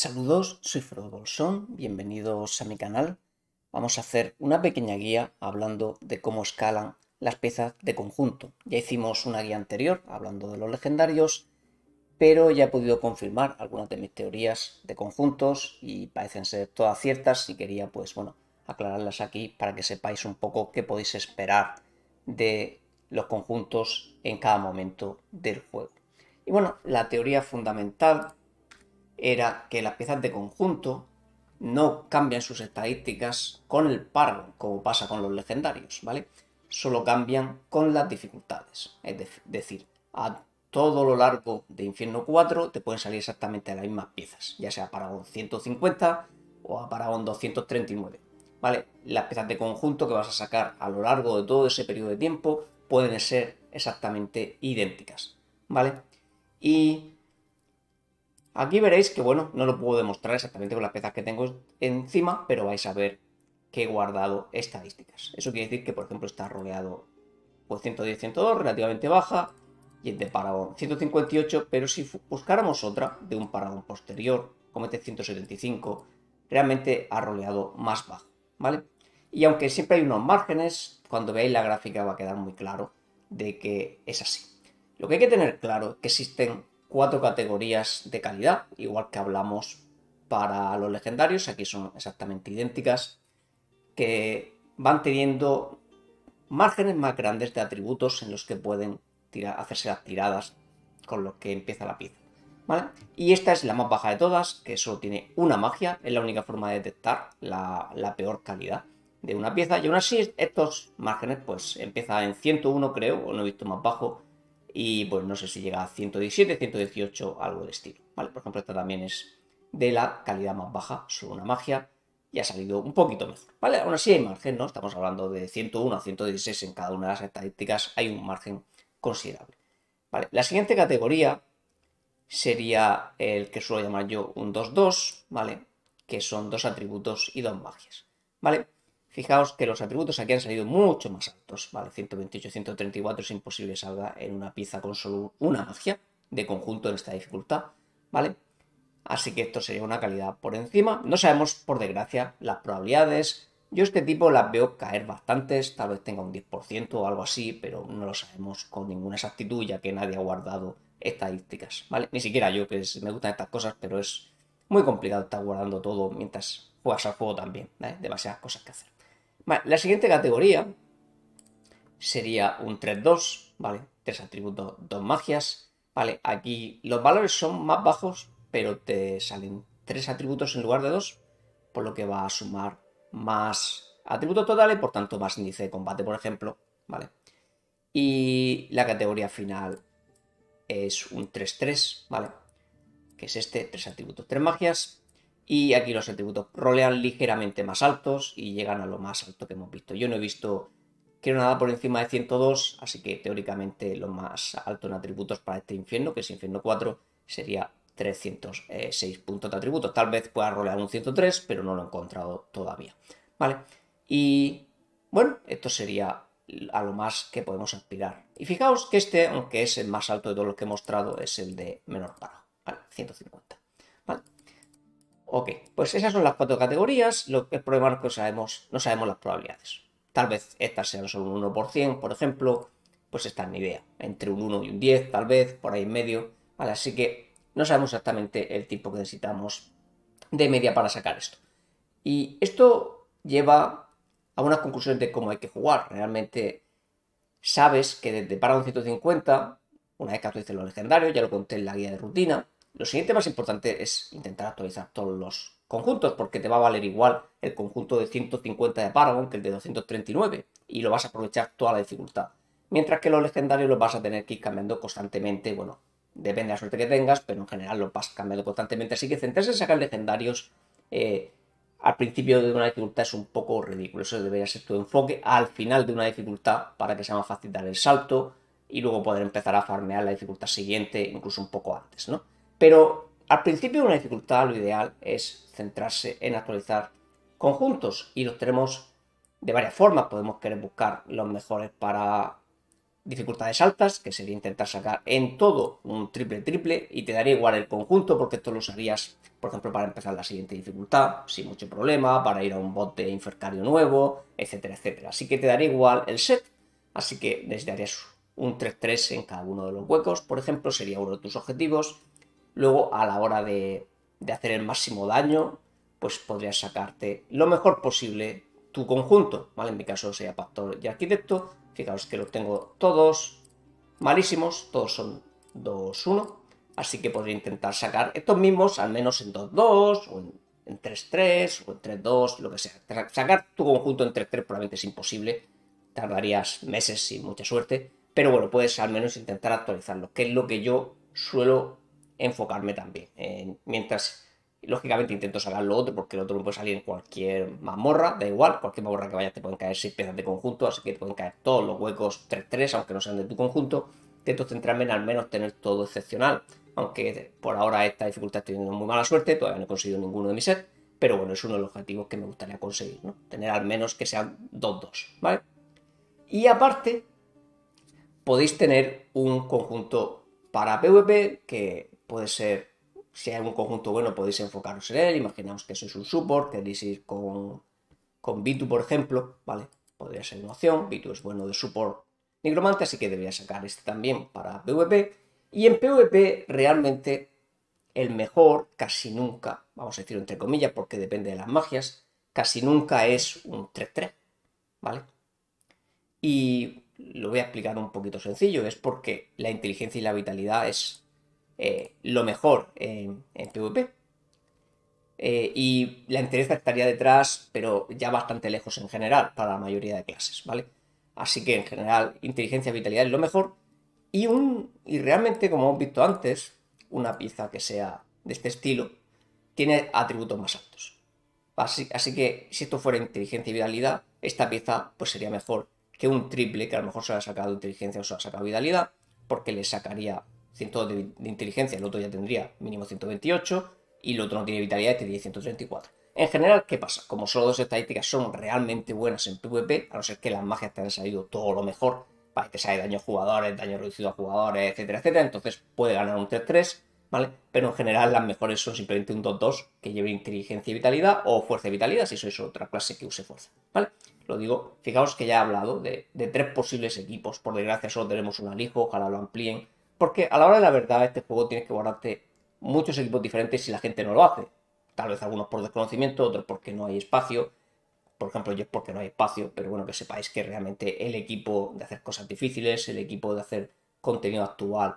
Saludos, soy Frodo Bolsón, bienvenidos a mi canal. Vamos a hacer una pequeña guía hablando de cómo escalan las piezas de conjunto. Ya hicimos una guía anterior hablando de los legendarios, pero ya he podido confirmar algunas de mis teorías de conjuntos y parecen ser todas ciertas y quería pues bueno aclararlas aquí para que sepáis un poco qué podéis esperar de los conjuntos en cada momento del juego. Y bueno, la teoría fundamental era que las piezas de conjunto no cambian sus estadísticas con el par, como pasa con los legendarios, ¿vale? Solo cambian con las dificultades. Es decir, a todo lo largo de Infierno 4 te pueden salir exactamente las mismas piezas, ya sea para un 150 o a Paragon 239. ¿Vale? Las piezas de conjunto que vas a sacar a lo largo de todo ese periodo de tiempo pueden ser exactamente idénticas. ¿Vale? Y Aquí veréis que, bueno, no lo puedo demostrar exactamente con las piezas que tengo encima, pero vais a ver que he guardado estadísticas. Eso quiere decir que, por ejemplo, está roleado por 110-102, relativamente baja, y el de paragón 158, pero si buscáramos otra de un paragón posterior, comete este 175, realmente ha rodeado más bajo, ¿vale? Y aunque siempre hay unos márgenes, cuando veáis la gráfica va a quedar muy claro de que es así. Lo que hay que tener claro es que existen cuatro categorías de calidad, igual que hablamos para los legendarios, aquí son exactamente idénticas, que van teniendo márgenes más grandes de atributos en los que pueden tirar, hacerse las tiradas con los que empieza la pieza. Y esta es la más baja de todas, que solo tiene una magia, es la única forma de detectar la, peor calidad de una pieza. Y aún así, estos márgenes, pues empieza en 101, creo, o no he visto más bajo, y pues no sé si llega a 117, 118, algo de estilo, ¿vale? Por ejemplo, esta también es de la calidad más baja, solo una magia, y ha salido un poquito mejor, ¿vale? Aún así hay margen, ¿no? Estamos hablando de 101 a 116 en cada una de las estadísticas, hay un margen considerable, ¿vale? La siguiente categoría sería el que suelo llamar yo un 2-2, ¿vale? Que son dos atributos y dos magias, ¿vale? Fijaos que los atributos aquí han salido mucho más altos, ¿vale? 128, 134 es imposible salga en una pieza con solo una magia de conjunto en esta dificultad, ¿vale? Así que esto sería una calidad por encima. No sabemos, por desgracia, las probabilidades. Yo este tipo las veo caer bastantes, tal vez tenga un 10% o algo así, pero no lo sabemos con ninguna exactitud ya que nadie ha guardado estadísticas, ¿vale? Ni siquiera yo, que pues, me gustan estas cosas, pero es muy complicado estar guardando todo mientras juegas al juego también, ¿vale? Demasiadas cosas que hacer la siguiente categoría sería un 3-2, ¿vale? Tres atributos, dos magias, ¿vale? Aquí los valores son más bajos, pero te salen tres atributos en lugar de dos, por lo que va a sumar más atributos totales, por tanto más índice de combate, por ejemplo, ¿vale? Y la categoría final es un 3-3, ¿vale? Que es este, tres atributos, tres magias, y aquí los atributos rolean ligeramente más altos y llegan a lo más alto que hemos visto. Yo no he visto que nada por encima de 102, así que teóricamente lo más alto en atributos para este infierno, que es infierno 4, sería 306 puntos de atributos. Tal vez pueda rolear un 103, pero no lo he encontrado todavía. ¿Vale? Y bueno, esto sería a lo más que podemos aspirar. Y fijaos que este, aunque es el más alto de todos los que he mostrado, es el de menor paro, ¿vale? 150. ¿Vale? Ok, pues esas son las cuatro categorías. Lo que el problema es que no sabemos, las probabilidades. Tal vez estas sean solo un 1%, por ejemplo. Pues esta es mi idea. Entre un 1 y un 10, tal vez, por ahí en medio. así que no sabemos exactamente el tiempo que necesitamos de media para sacar esto. Y esto lleva a unas conclusiones de cómo hay que jugar. Realmente sabes que desde para un 150, una vez que actualices los legendarios, ya lo conté en la guía de rutina, lo siguiente más importante es intentar actualizar todos los conjuntos, porque te va a valer igual el conjunto de 150 de Paragon que el de 239, y lo vas a aprovechar toda la dificultad. Mientras que los legendarios los vas a tener que ir cambiando constantemente, bueno, depende de la suerte que tengas, pero en general los vas cambiando constantemente, así que centrarse en sacar legendarios eh, al principio de una dificultad es un poco ridículo, eso debería ser tu enfoque al final de una dificultad para que sea más fácil dar el salto y luego poder empezar a farmear la dificultad siguiente incluso un poco antes, ¿no? Pero al principio de una dificultad, lo ideal es centrarse en actualizar conjuntos y los tenemos de varias formas. Podemos querer buscar los mejores para dificultades altas, que sería intentar sacar en todo un triple triple y te daría igual el conjunto porque esto lo usarías, por ejemplo, para empezar la siguiente dificultad, sin mucho problema, para ir a un bote infercario nuevo, etcétera, etcétera. Así que te daría igual el set, así que necesitarías un 3-3 en cada uno de los huecos, por ejemplo, sería uno de tus objetivos Luego, a la hora de, hacer el máximo daño, pues podrías sacarte lo mejor posible tu conjunto, ¿vale? En mi caso sería Pastor y Arquitecto. Fijaos que los tengo todos malísimos, todos son 2-1. Así que podría intentar sacar estos mismos, al menos en 2-2, o en 3-3, o en 3-2, lo que sea. Sacar tu conjunto en 3-3 probablemente es imposible. Tardarías meses sin mucha suerte. Pero bueno, puedes al menos intentar actualizarlo, que es lo que yo suelo enfocarme también. mientras, lógicamente, intento sacar lo otro, porque el otro me puede salir en cualquier mazmorra, da igual, cualquier mazmorra que vaya te pueden caer seis piezas de conjunto, así que te pueden caer todos los huecos 3-3, aunque no sean de tu conjunto. Intento centrarme en al menos tener todo excepcional, aunque por ahora esta dificultad estoy teniendo muy mala suerte, todavía no he conseguido ninguno de mis set, pero bueno, es uno de los objetivos que me gustaría conseguir, ¿no? Tener al menos que sean 2-2, ¿vale? Y aparte, podéis tener un conjunto para PvP que puede ser, si hay algún conjunto bueno, podéis enfocaros en él. Imaginaos que eso es un support, queréis ir con, con 2 por ejemplo, ¿vale? Podría ser una opción. B2 es bueno de support nigromante, así que debería sacar este también para PvP. Y en PvP, realmente, el mejor casi nunca, vamos a decir entre comillas, porque depende de las magias, casi nunca es un 3-3, ¿vale? Y lo voy a explicar un poquito sencillo, es porque la inteligencia y la vitalidad es eh, lo mejor en, PvP. Eh, y la entereza estaría detrás, pero ya bastante lejos en general para la mayoría de clases, ¿vale? Así que en general, inteligencia, y vitalidad es lo mejor. Y, un, y realmente, como hemos visto antes, una pieza que sea de este estilo tiene atributos más altos. Así, que si esto fuera inteligencia y vitalidad, esta pieza pues sería mejor que un triple que a lo mejor se ha sacado inteligencia o se ha sacado vitalidad, porque le sacaría 100 de, inteligencia, el otro ya tendría mínimo 128 y el otro no tiene vitalidad, este tiene 134. En general, ¿qué pasa? Como solo dos estadísticas son realmente buenas en PvP, a no ser que las magias te han salido todo lo mejor, para que te sale daño a jugadores, daño reducido a jugadores, etcétera, etcétera, entonces puede ganar un 3-3, ¿vale? Pero en general las mejores son simplemente un 2-2 que lleve inteligencia y vitalidad o fuerza y vitalidad, si sois otra clase que use fuerza, ¿vale? Lo digo, fijaos que ya he hablado de, de tres posibles equipos, por desgracia solo tenemos un alijo, ojalá lo amplíen, porque a la hora de la verdad, este juego tienes que guardarte muchos equipos diferentes si la gente no lo hace. Tal vez algunos por desconocimiento, otros porque no hay espacio. Por ejemplo, yo es porque no hay espacio, pero bueno, que sepáis que realmente el equipo de hacer cosas difíciles, el equipo de hacer contenido actual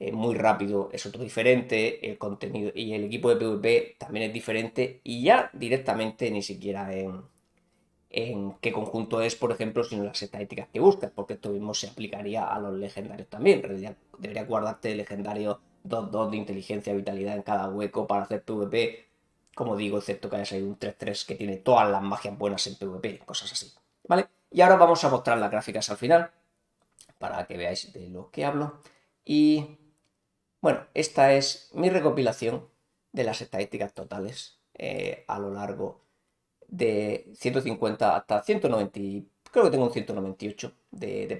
eh, muy rápido es otro diferente, el contenido y el equipo de PvP también es diferente y ya directamente ni siquiera en en qué conjunto es, por ejemplo, sino las estadísticas que buscas, porque esto mismo se aplicaría a los legendarios también. Debería guardarte legendario 2-2 de inteligencia, vitalidad en cada hueco para hacer PvP, como digo, excepto que haya salido un 3-3 que tiene todas las magias buenas en PvP, cosas así. ¿Vale? Y ahora vamos a mostrar las gráficas al final, para que veáis de lo que hablo. Y bueno, esta es mi recopilación de las estadísticas totales eh, a lo largo de 150 hasta 190, creo que tengo un 198 de, de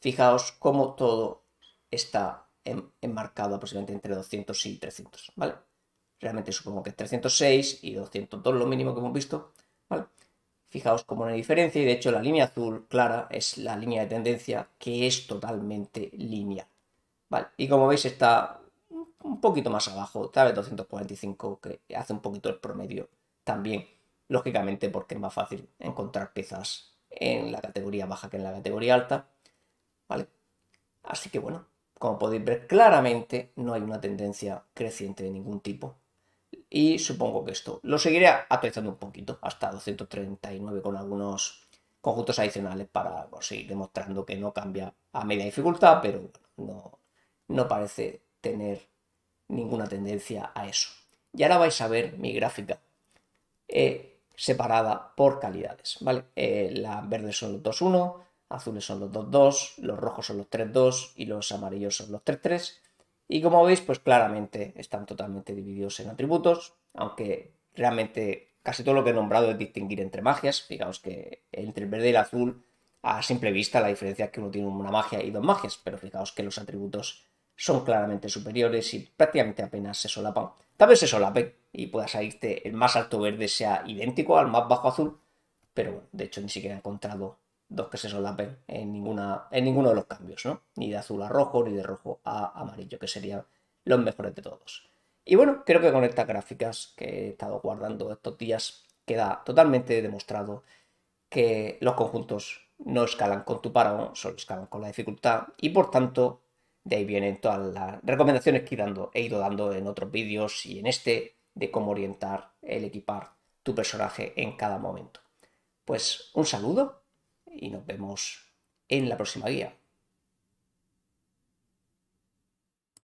Fijaos cómo todo está enmarcado aproximadamente entre 200 y 300, ¿vale? Realmente supongo que es 306 y 202 lo mínimo que hemos visto, Fijaos cómo la diferencia y de hecho la línea azul clara es la línea de tendencia que es totalmente línea ¿vale? Y como veis está un poquito más abajo, tal vez 245 que hace un poquito el promedio también lógicamente porque es más fácil encontrar piezas en la categoría baja que en la categoría alta, ¿vale? Así que bueno, como podéis ver claramente no hay una tendencia creciente de ningún tipo y supongo que esto lo seguiré actualizando un poquito hasta 239 con algunos conjuntos adicionales para seguir demostrando que no cambia a media dificultad, pero no, no parece tener ninguna tendencia a eso. Y ahora vais a ver mi gráfica. Eh, separada por calidades, ¿vale? Eh, las verdes son los 2-1, azules son los 2-2, los rojos son los 3-2 y los amarillos son los 3-3. Y como veis, pues claramente están totalmente divididos en atributos, aunque realmente casi todo lo que he nombrado es distinguir entre magias. Fijaos que entre el verde y el azul, a simple vista, la diferencia es que uno tiene una magia y dos magias, pero fijaos que los atributos son claramente superiores y prácticamente apenas se solapan Tal vez se solapen y pueda salirte el más alto verde sea idéntico al más bajo azul, pero de hecho ni siquiera he encontrado dos que se solapen en, ninguna, en ninguno de los cambios, ¿no? Ni de azul a rojo, ni de rojo a amarillo, que serían los mejores de todos. Y bueno, creo que con estas gráficas que he estado guardando estos días queda totalmente demostrado que los conjuntos no escalan con tu paro, solo escalan con la dificultad y por tanto de ahí vienen todas las recomendaciones que he ido dando en otros vídeos y en este de cómo orientar el equipar tu personaje en cada momento. Pues un saludo y nos vemos en la próxima guía.